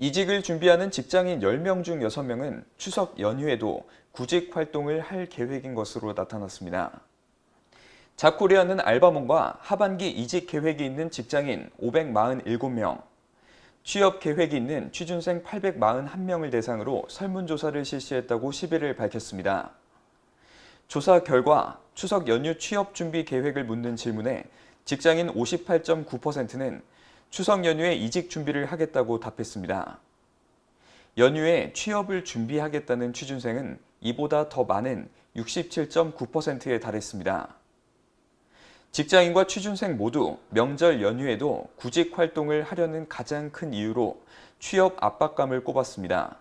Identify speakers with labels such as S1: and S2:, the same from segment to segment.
S1: 이직을 준비하는 직장인 10명 중 6명은 추석 연휴에도 구직 활동을 할 계획인 것으로 나타났습니다. 잡코리아는 알바몬과 하반기 이직 계획이 있는 직장인 547명, 취업 계획이 있는 취준생 841명을 대상으로 설문조사를 실시했다고 10일을 밝혔습니다. 조사 결과 추석 연휴 취업 준비 계획을 묻는 질문에 직장인 58.9%는 추석 연휴에 이직 준비를 하겠다고 답했습니다. 연휴에 취업을 준비하겠다는 취준생은 이보다 더 많은 67.9%에 달했습니다. 직장인과 취준생 모두 명절 연휴에도 구직 활동을 하려는 가장 큰 이유로 취업 압박감을 꼽았습니다.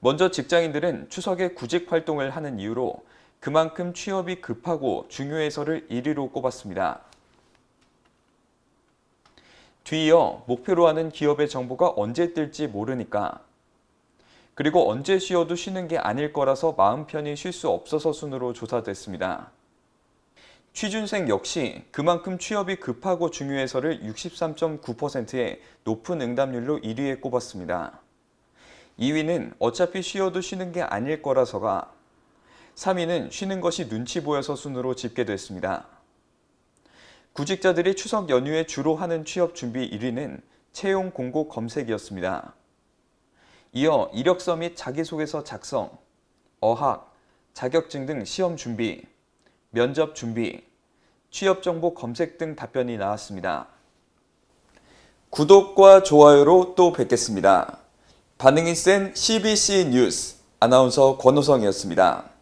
S1: 먼저 직장인들은 추석에 구직 활동을 하는 이유로 그만큼 취업이 급하고 중요해서를 1위로 꼽았습니다. 뒤이어 목표로 하는 기업의 정보가 언제 뜰지 모르니까. 그리고 언제 쉬어도 쉬는 게 아닐 거라서 마음 편히 쉴 수 없어서 순으로 조사됐습니다. 취준생 역시 그만큼 취업이 급하고 중요해서를 63.9%의 높은 응답률로 1위에 꼽았습니다. 2위는 어차피 쉬어도 쉬는 게 아닐 거라서가 3위는 쉬는 것이 눈치 보여서 순으로 집계됐습니다. 구직자들이 추석 연휴에 주로 하는 취업 준비 1위는 채용 공고 검색이었습니다. 이어 이력서 및 자기소개서 작성, 어학, 자격증 등 시험 준비, 면접 준비, 취업정보 검색 등 답변이 나왔습니다. 구독과 좋아요로 또 뵙겠습니다. 반응이 센 CBC 뉴스 아나운서 권호성이었습니다.